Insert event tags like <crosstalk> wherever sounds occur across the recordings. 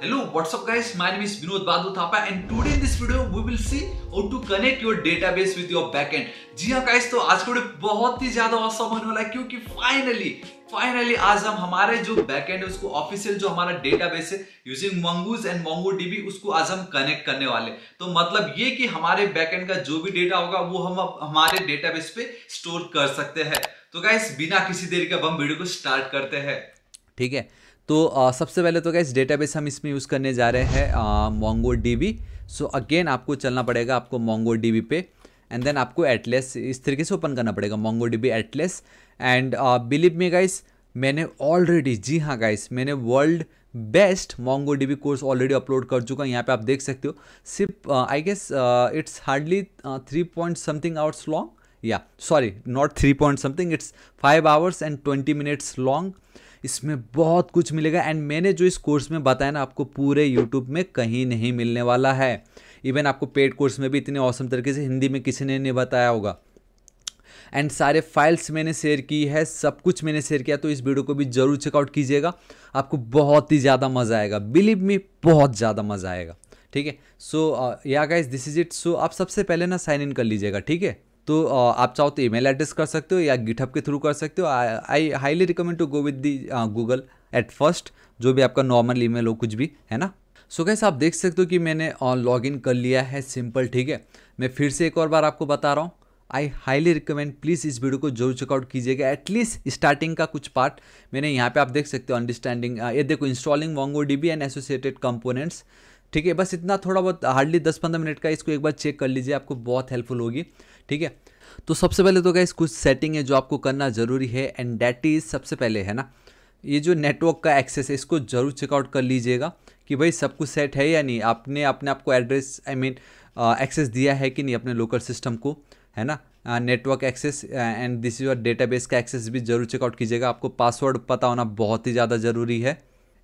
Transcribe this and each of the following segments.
Hello, what's up guys? My name is Vinod Badu Thapa and today in this video we will see how to connect your database with your backend. जी हाँ guys तो आज का बहुत ही ज़्यादा awesome होने वाला है क्योंकि finally फाइनली आज हम हमारे जो बैकएंड है उसको ऑफिशियल जो हमारा डेटाबेस है using Mongoose and Mongo DB उसको आज हम कनेक्ट करने वाले तो मतलब ये कि हमारे बैकएंड का जो भी डेटा होगा वो हम हमारे डेटाबेस पे स्टोर कर सकते हैं तो गाइस बिना किसी देरी के अब हम वीडियो को स्टार्ट करते हैं ठीक है तो आ, सबसे पहले तो क्या इस डेटाबेस हम इसमें यूज़ करने जा रहे हैं मोंगो डी सो अगेन आपको चलना पड़ेगा आपको मोंगो डी पे एंड देन आपको एटलेस इस तरीके से ओपन करना पड़ेगा Mongo D Atlas and believe me guys मैंने ऑलरेडी जी हाँ गाइस मैंने world best Mongo D course already upload कर चुका हूँ यहाँ पे आप देख सकते हो सिर्फ I guess it's hardly three point something hours long या sorry not three point something it's five hours and twenty minutes long इसमें बहुत कुछ मिलेगा एंड मैंने जो इस कोर्स में बताया ना आपको पूरे यूट्यूब में कहीं नहीं मिलने वाला है इवन आपको पेड कोर्स में भी इतने औसम तरीके से हिंदी में किसी ने नहीं बताया होगा एंड सारे फाइल्स मैंने शेयर की है सब कुछ मैंने शेयर किया तो इस वीडियो को भी जरूर चेकआउट कीजिएगा आपको बहुत ही ज़्यादा मज़ा आएगा बिलीव मी बहुत ज़्यादा मज़ा आएगा ठीक है so yeah guys this is it so आप सबसे पहले ना साइन इन कर लीजिएगा ठीक है तो आप चाहो तो ईमेल एड्रेस कर सकते हो या गिटहब के थ्रू कर सकते हो I highly recommend to go with the Google at first जो भी आपका नॉर्मल ईमेल हो कुछ भी है ना सो so आप देख सकते हो कि मैंने लॉग इन कर लिया है सिंपल ठीक है मैं फिर से एक और बार आपको बता रहा हूँ आई हाईली रिकमेंड प्लीज़ इस वीडियो को जरूर चेकआउट कीजिएगा एटलीस्ट स्टार्टिंग का कुछ पार्ट मैंने यहाँ पे आप देख सकते हो अंडरस्टैंडिंग ये देखो installing Mongo D and associated components ठीक है बस इतना थोड़ा बहुत हार्डली दस पंद्रह मिनट का इसको एक बार चेक कर लीजिए आपको बहुत हेल्पफुल होगी ठीक है तो सबसे पहले तो क्या कुछ सेटिंग है जो आपको करना ज़रूरी है एंड डैट इज़ सबसे पहले है ना ये जो नेटवर्क का एक्सेस है इसको जरूर चेकआउट कर लीजिएगा कि भाई सब कुछ सेट है या नहीं आपने अपने आपको एड्रेस आई मीन एक्सेस दिया है कि नहीं अपने लोकल सिस्टम को है ना network access and this is your database का एक्सेस भी जरूर चेकआउट कीजिएगा आपको पासवर्ड पता होना बहुत ही ज़्यादा ज़रूरी है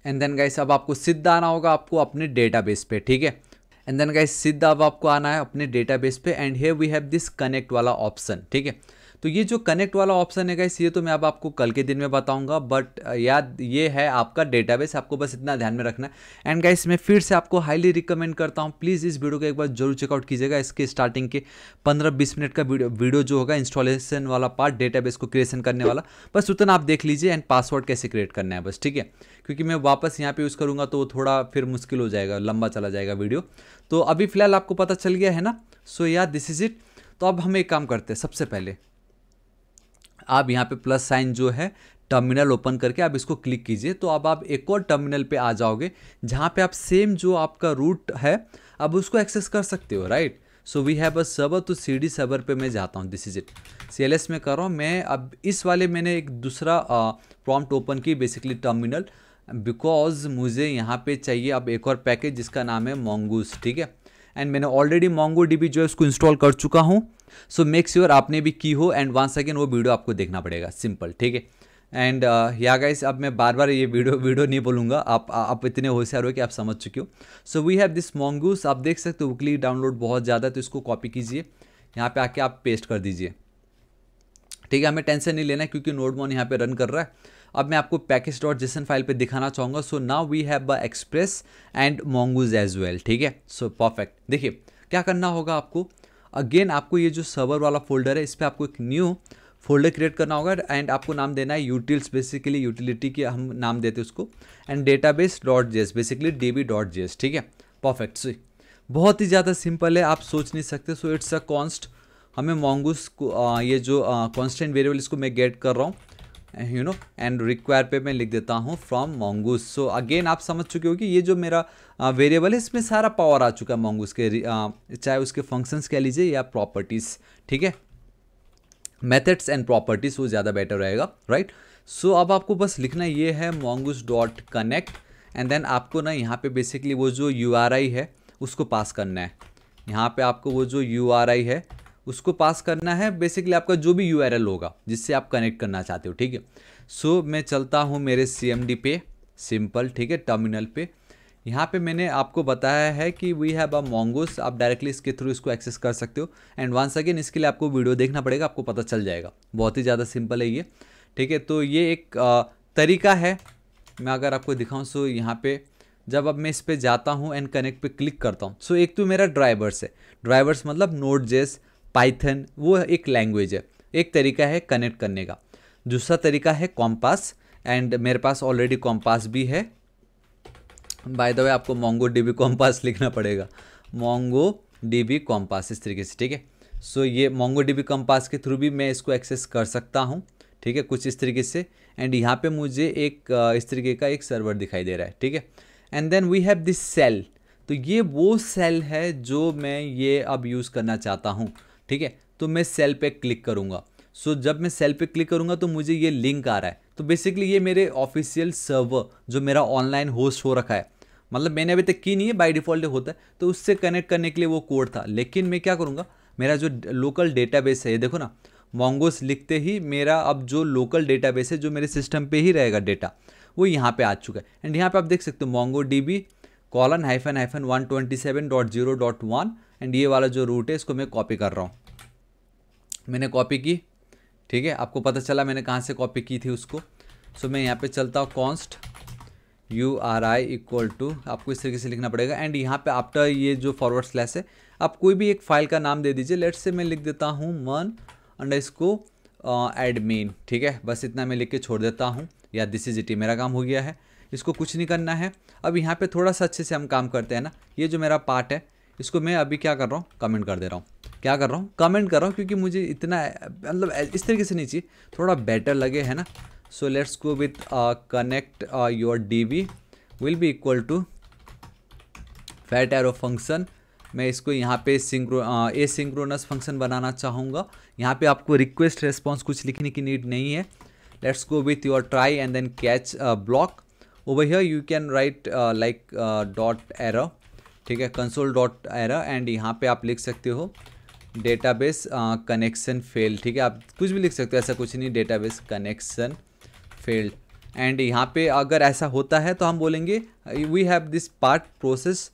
एंड देन गाइस अब आपको सिद्ध आना होगा आपको अपने डेटाबेस पे ठीक है एंड देन गाइस सिद्ध अब आपको आना है अपने डेटाबेस पे and hey we have this connect वाला ऑप्शन ठीक है तो ये जो कनेक्ट वाला ऑप्शन है गाइस ये तो मैं अब आपको कल के दिन में बताऊंगा बट याद ये है आपका डेटाबेस आपको बस इतना ध्यान में रखना है एंड गाइस मैं फिर से आपको हाईली रिकमेंड करता हूँ प्लीज़ इस वीडियो को एक बार जरूर चेकआउट कीजिएगा इसके स्टार्टिंग के पंद्रह बीस मिनट का वीडियो जो होगा इंस्टॉलेशन वाला पार्ट डेटाबेस को क्रिएशन करने वाला बस उतना आप देख लीजिए एंड पासवर्ड कैसे क्रिएट करना है बस ठीक है क्योंकि मैं वापस यहाँ पर यूज़ करूँगा तो थोड़ा फिर मुश्किल हो जाएगा लंबा चला जाएगा वीडियो तो अभी फिलहाल आपको पता चल गया है ना सो या दिस इज़ इट तो अब हम एक काम करते हैं सबसे पहले आप यहाँ पे प्लस साइन जो है टर्मिनल ओपन करके आप इसको क्लिक कीजिए तो अब आप एक और टर्मिनल पे आ जाओगे जहाँ पे आप सेम जो आपका रूट है अब उसको एक्सेस कर सकते हो right so we have a server तो सी डी सर्वर पर मैं जाता हूँ this is it C L S में कर रहा हूँ मैं अब इस वाले मैंने एक दूसरा प्रॉम्प्ट ओपन की बेसिकली टर्मिनल बिकॉज मुझे यहाँ पे चाहिए अब एक और पैकेज जिसका नाम है मोंगूस ठीक है एंड मैंने ऑलरेडी मोंगो डीबी जो है उसको इंस्टॉल कर चुका हूँ सो मेक श्योर आपने भी की हो एंड वन सेकेंड वो वीडियो आपको देखना पड़ेगा सिंपल ठीक है एंड या गाइस अब मैं बार बार ये वीडियो वीडियो नहीं बोलूँगा आप आप इतने होशियार हो कि आप समझ चुके हो so we have this Mongoose आप देख सकते हो वीकली डाउनलोड बहुत ज़्यादा है तो इसको कॉपी कीजिए यहाँ पे आके आप पेस्ट कर दीजिए ठीक है हमें टेंशन नहीं लेना है क्योंकि नोट मॉन यहाँ पे रन कर रहा है अब मैं आपको पैकेज डॉट जिसन फाइल पे दिखाना चाहूँगा so now we have a Express and Mongoose as well ठीक है सो परफेक्ट देखिए क्या करना होगा आपको अगेन आपको ये जो सर्वर वाला फोल्डर है इस पर आपको एक न्यू फोल्डर क्रिएट करना होगा एंड आपको नाम देना है यूटिल्स बेसिकली यूटिलिटी के हम नाम देते हैं उसको and database dot JS basically D B dot JS ठीक है परफेक्ट सो बहुत ही ज़्यादा सिंपल है आप सोच नहीं सकते सो इट्स अ कॉन्स्ट हमें मोंगूस को आ, ये जो कॉन्स्टेंट वेरिएबल इसको मैं गेट कर रहा हूँ यू नो एंड रिक्वायर पे मैं लिख देता हूँ फ्रॉम मोंगूस सो अगेन आप समझ चुके हो कि ये जो मेरा वेरिएबल uh, है इसमें सारा पावर आ चुका है मोंगूस के uh, चाहे उसके फंक्शंस कह लीजिए या प्रॉपर्टीज़ ठीक है मेथड्स एंड प्रॉपर्टीज़ वो ज़्यादा बेटर रहेगा राइट सो so, अब आपको बस लिखना ये है Mongoose dot connect and then आपको ना यहाँ पे बेसिकली वो जो यू है उसको पास करना है यहाँ पे आपको वो जो यू है उसको पास करना है बेसिकली आपका जो भी यू होगा जिससे आप कनेक्ट करना चाहते हो ठीक है सो मैं चलता हूँ मेरे सी पे सिंपल ठीक है टर्मिनल पे यहाँ पे मैंने आपको बताया है कि वी हैव अ मोंगोस आप डायरेक्टली इसके थ्रू इसको एक्सेस कर सकते हो एंड वंस अगेन इसके लिए आपको वीडियो देखना पड़ेगा आपको पता चल जाएगा बहुत ही ज़्यादा सिंपल है ये ठीक है तो ये एक आ, तरीका है मैं अगर आपको दिखाऊँ सो यहाँ पे जब अब मैं इस पर जाता हूँ एंड कनेक्ट पर क्लिक करता हूँ सो एक तो मेरा ड्राइवर्स है ड्राइवर्स मतलब नोट जेस पाइथन वो एक लैंग्वेज है एक तरीका है कनेक्ट करने का दूसरा तरीका है कॉम्पास एंड मेरे पास ऑलरेडी कॉम्पास भी है बाय द वे आपको मोंगो डी बी कॉम्पास लिखना पड़ेगा मोंगो डी बी कॉम्पास इस तरीके से ठीक है सो ये मोंगो डी बी कॉम्पास के थ्रू भी मैं इसको एक्सेस कर सकता हूँ ठीक है कुछ इस तरीके से एंड यहाँ पे मुझे एक इस तरीके का एक सर्वर दिखाई दे रहा है ठीक है and then we have this cell तो ये वो सेल है जो मैं ये अब यूज़ करना चाहता हूँ ठीक है तो मैं सेल पे क्लिक करूँगा सो so, जब मैं सेल पे क्लिक करूंगा तो मुझे ये लिंक आ रहा है तो बेसिकली ये मेरे ऑफिशियल सर्वर जो मेरा ऑनलाइन होस्ट हो रखा है मतलब मैंने अभी तक की नहीं है बाई डिफ़ॉल्ट होता है तो उससे कनेक्ट करने के लिए वो कोड था लेकिन मैं क्या करूँगा मेरा जो लोकल डेटा है ये देखो ना मोंगोस लिखते ही मेरा अब जो लोकल डेटा है जो मेरे सिस्टम पर ही रहेगा डेटा वो यहाँ पे आ चुका है एंड यहाँ पे आप देख सकते हो Mongo D B colon hyphen hyphen one twenty seven dot zero dot one and ये वाला जो रूट है इसको मैं कॉपी कर रहा हूँ मैंने कॉपी की ठीक है आपको पता चला मैंने कहाँ से कॉपी की थी उसको सो मैं यहाँ पे चलता हूँ const U R I equal to आपको इस तरीके से लिखना पड़ेगा एंड यहाँ पे आफ्टर ये जो फॉरवर्ड स्लैश है आप कोई भी एक फाइल का नाम दे दीजिए लेट्स से मैं लिख देता हूँ मन अंडर इसको एडमिन ठीक है बस इतना मैं लिख के छोड़ देता हूँ या दिस इज इट मेरा काम हो गया है इसको कुछ नहीं करना है अब यहाँ पे थोड़ा सा अच्छे से हम काम करते हैं ना ये जो मेरा पार्ट है इसको मैं अभी क्या कर रहा हूँ कमेंट कर दे रहा हूँ क्या कर रहा हूँ कमेंट कर रहा हूँ क्योंकि मुझे इतना मतलब इस तरीके से नहीं चाहिए थोड़ा बेटर लगे है ना so let's go with connect your D B will be equal to fat arrow function मैं इसको यहाँ पे सिंक्रो ए सिंक्रोनस फंक्शन बनाना चाहूँगा यहाँ पे आपको रिक्वेस्ट रेस्पॉन्स कुछ लिखने की नीड नहीं है let's go with your try and then catch block over here you can write like dot arrow ठीक है कंसोल डॉट एरा एंड यहाँ पे आप लिख सकते हो डेटाबेस कनेक्शन फेल ठीक है आप कुछ भी लिख सकते हो ऐसा कुछ नहीं डेटाबेस कनेक्शन फेल्ड एंड यहाँ पे अगर ऐसा होता है तो हम बोलेंगे we have this part process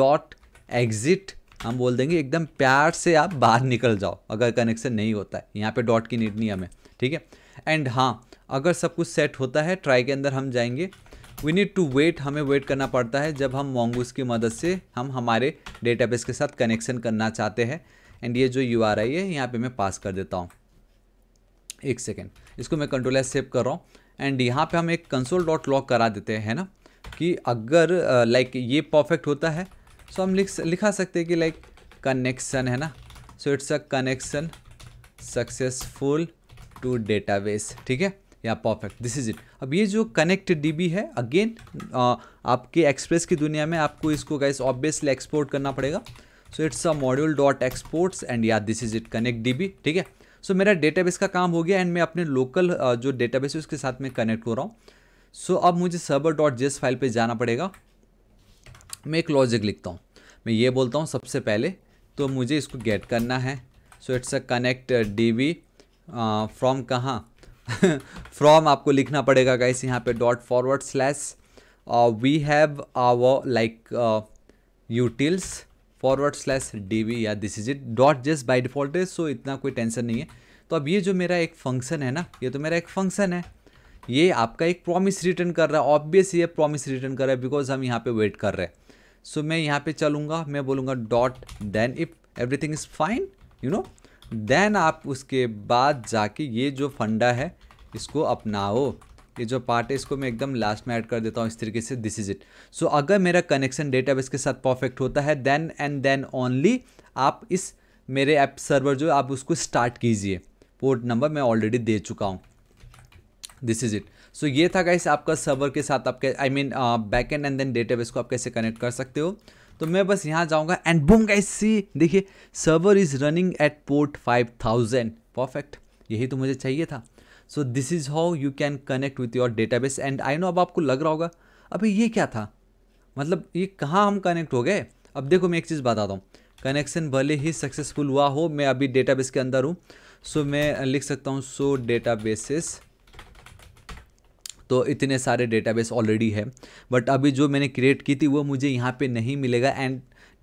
dot exit हम बोल देंगे एकदम प्यार से आप बाहर निकल जाओ अगर कनेक्शन नहीं होता है यहाँ पे डॉट की नीड नहीं हमें ठीक है एंड हाँ अगर सब कुछ सेट होता है ट्राई के अंदर हम जाएंगे वी नीड टू वेट हमें वेट करना पड़ता है जब हम मोंगूस की मदद से हम हमारे डेटाबेस के साथ कनेक्शन करना चाहते हैं एंड ये जो यू आर आई है यहाँ पर मैं पास कर देता हूँ एक सेकेंड इसको मैं कंट्रोल एस सेव कर रहा हूँ एंड यहाँ पे हम एक कंसोल डॉट लॉक करा देते हैं ना कि अगर लाइक ये परफेक्ट होता है सो हम लिख लिखा सकते हैं कि लाइक कनेक्शन है ना so it's a connection successful to database ठीक है या परफेक्ट दिस इज इट अब ये जो कनेक्ट डीबी है अगेन uh, आपके एक्सप्रेस की दुनिया में आपको इसको गाइस ऑब्वियसली एक्सपोर्ट करना पड़ेगा so it's a module dot exports and या this is it connect DB ठीक है सो मेरा डेटाबेस का काम हो गया एंड मैं अपने लोकल uh, जो डेटाबेस है उसके साथ में कनेक्ट हो रहा हूँ सो so, अब मुझे सर्वर डॉट जेस फाइल पर जाना पड़ेगा मैं एक लॉजिक लिखता हूँ मैं ये बोलता हूँ सबसे पहले तो मुझे इसको गेट करना है so it's a connect D B from कहाँ फ्रॉम <laughs> आपको लिखना पड़ेगा गाइस यहाँ पे dot forward slash we have our like utils forward slash D B या this is it dot just by default is so इतना कोई टेंशन नहीं है तो अब ये जो मेरा एक फंक्शन है ना ये तो मेरा एक फंक्शन है ये आपका एक प्रॉमिस रिटर्न कर रहा है ऑब्वियस ये प्रॉमिस रिटर्न कर रहा है बिकॉज हम यहाँ पे वेट कर रहे हैं सो so, मैं यहाँ पे चलूँगा मैं बोलूँगा dot then if everything is fine you know then आप उसके बाद जाके ये जो फंडा है इसको अपनाओ ये जो पार्ट है इसको मैं एकदम लास्ट में ऐड कर देता हूँ इस तरीके से दिस इज़ इट सो अगर मेरा कनेक्शन डेटाबेस के साथ परफेक्ट होता है देन एंड देन ओनली आप इस मेरे ऐप सर्वर जो आप उसको स्टार्ट कीजिए पोर्ट नंबर मैं ऑलरेडी दे चुका हूँ दिस इज़ इट सो ये था गाइस आपका सर्वर के साथ आपके I mean back end and then database को आप कैसे कनेक्ट कर सकते हो तो मैं बस यहाँ जाऊँगा एंड बूम गाइस सी देखिए server is running at port 5000 perfect यही तो मुझे चाहिए था so this is how you can connect with your database and I know अब आपको लग रहा होगा अभी ये क्या था मतलब ये कहाँ हम कनेक्ट हो गए अब देखो मैं एक चीज़ बताता हूँ कनेक्शन भले ही सक्सेसफुल हुआ हो मैं अभी डेटाबेस के अंदर हूँ सो so, मैं लिख सकता हूँ सो डेटाबेसेस तो इतने सारे डेटाबेस ऑलरेडी है बट अभी जो मैंने क्रिएट की थी वो मुझे यहाँ पे नहीं मिलेगा and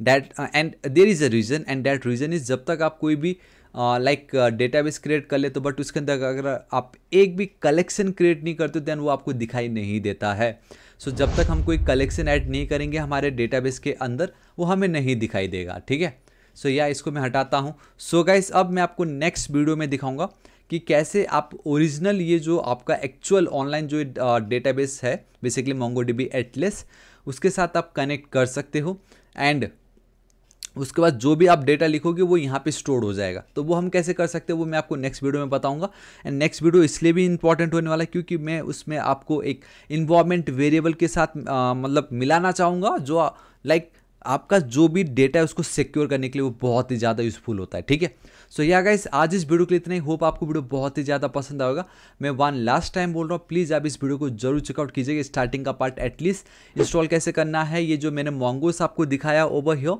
that and there is a reason and that reason is जब तक आप कोई भी लाइक डेटाबेस क्रिएट कर लेते हो बट उसके अंदर अगर आप एक भी कलेक्शन क्रिएट नहीं करते दैन वो आपको दिखाई नहीं देता है सो so, जब तक हम कोई कलेक्शन ऐड नहीं करेंगे हमारे डेटाबेस के अंदर वो हमें नहीं दिखाई देगा ठीक है सो so, या इसको मैं हटाता हूँ सो so, गाइस अब मैं आपको नेक्स्ट वीडियो में दिखाऊंगा कि कैसे आप ओरिजिनल ये जो आपका एक्चुअल ऑनलाइन जो डेटाबेस है बेसिकली मोंगो डीबी एटलेस उसके साथ आप कनेक्ट कर सकते हो एंड उसके बाद जो भी आप डेटा लिखोगे वो यहाँ पे स्टोर हो जाएगा तो वो हम कैसे कर सकते हैं वो मैं आपको नेक्स्ट वीडियो में बताऊंगा एंड नेक्स्ट वीडियो इसलिए भी इंपॉर्टेंट होने वाला है क्योंकि मैं उसमें आपको एक इन्वॉर्मेंट वेरिएबल के साथ आ, मतलब मिलाना चाहूँगा जो लाइक आपका जो भी डेटा है उसको सिक्योर करने के लिए वो बहुत ही ज़्यादा यूजफुल होता है ठीक है सो या गाइस आज इस वीडियो के लिए इतना ही होप आपको वीडियो बहुत ही ज़्यादा पसंद आएगा मैं वन लास्ट टाइम बोल रहा हूँ प्लीज़ आप इस वीडियो को जरूर चेकआउट कीजिएगा स्टार्टिंग का पार्ट एटलीस्ट इंस्टॉल कैसे करना है ये जो मैंने मोंगोस आपको दिखाया ओवर हियर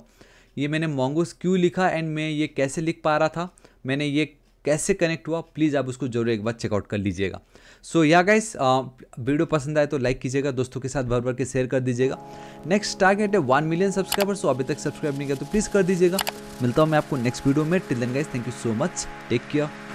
ये मैंने मोंगोस क्यों लिखा एंड मैं ये कैसे लिख पा रहा था मैंने ये कैसे कनेक्ट हुआ प्लीज़ आप उसको जरूर एक बार चेकआउट कर लीजिएगा सो या गाइस वीडियो पसंद आए तो लाइक कीजिएगा दोस्तों के साथ भर भर के शेयर कर दीजिएगा नेक्स्ट टारगेट है वन मिलियन सब्सक्राइबर सो अभी तक सब्सक्राइब नहीं किया तो प्लीज़ कर दीजिएगा मिलता हूँ मैं आपको नेक्स्ट वीडियो में till then guys thank you so much take care